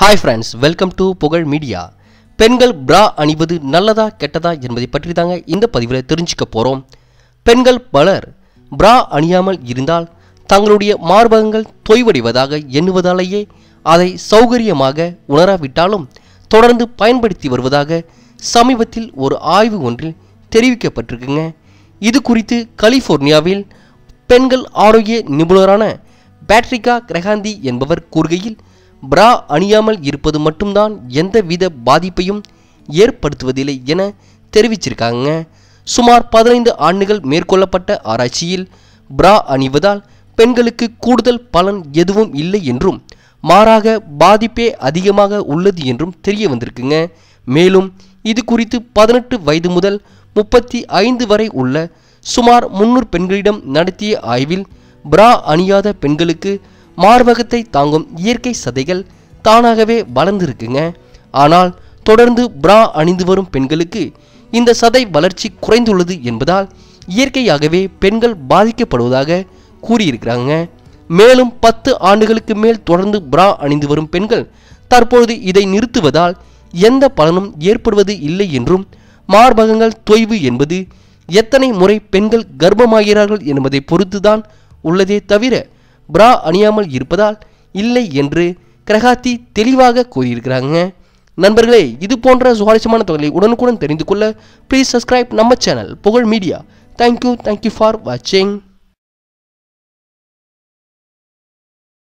hi friends welcome to Pugazh media பெண்கள் bra அணிவது நல்லதா கெட்டதா என்பதை பற்றி தாங்க இந்த பதிவில் தெரிஞ்சுக்க போகிறோம் பெண்கள் பலர் பிரா அணியாமல் இருந்தால் தங்களுடைய மார்பகங்கள் தொய்வடைவதாக எண்ணுவதாலேயே அதை சௌகரியமாக உணராவிட்டாலும் தொடர்ந்து பயன்படுத்தி வருவதாக சமீபத்தில் ஒரு ஆய்வு ஒன்றில் தெரிவிக்கப்பட்டிருக்குங்க இது குறித்து கலிஃபோர்னியாவில் பெண்கள் ஆரோக்கிய நிபுணரான பேட்ரிகா கிரகாந்தி என்பவர் கூறுகையில் பிரா அணியாமல் இருப்பது மட்டும்தான் எந்தவித பாதிப்பையும் ஏற்படுத்துவதில்லை என தெரிவிச்சிருக்காங்க சுமார் பதினைந்து ஆண்டுகள் மேற்கொள்ளப்பட்ட ஆராய்ச்சியில் பிரா அணிவதால் பெண்களுக்கு கூடுதல் பலன் எதுவும் இல்லை என்றும் மாறாக பாதிப்பே அதிகமாக உள்ளது என்றும் தெரிய வந்திருக்குங்க மேலும் இது குறித்து பதினெட்டு வயது முதல் முப்பத்தி ஐந்து வரை உள்ள சுமார் முன்னூறு பெண்களிடம் நடத்திய ஆய்வில் பிரா அணியாத பெண்களுக்கு மார்பகத்தை தாங்கும் இயற்கை சதைகள் தானாகவே வளர்ந்துருக்குங்க ஆனால் தொடர்ந்து பிரா அணிந்து வரும் பெண்களுக்கு இந்த சதை வளர்ச்சி குறைந்துள்ளது என்பதால் இயற்கையாகவே பெண்கள் பாதிக்கப்படுவதாக கூறியிருக்கிறாங்க மேலும் பத்து ஆண்டுகளுக்கு மேல் தொடர்ந்து பிரா அணிந்து வரும் பெண்கள் தற்பொழுது இதை நிறுத்துவதால் எந்த பலனும் ஏற்படுவது இல்லை என்றும் மார்பகங்கள் தொய்வு என்பது எத்தனை முறை பெண்கள் கர்ப்பமாகிறார்கள் என்பதை பொறுத்துதான் உள்ளதே தவிர பிரா அணியாமல் இருப்பதால் இல்லை என்று கிரகாத்தி தெளிவாக கூறியிருக்கிறாங்க நண்பர்களே இது போன்ற சுவாரஸ்யமான தொகையை உடனுக்குடன் தெரிந்து கொள்ள ப்ளீஸ் சப்ஸ்கிரைப் நம்ம channel Pugazh media thank you thank you for வாட்சிங்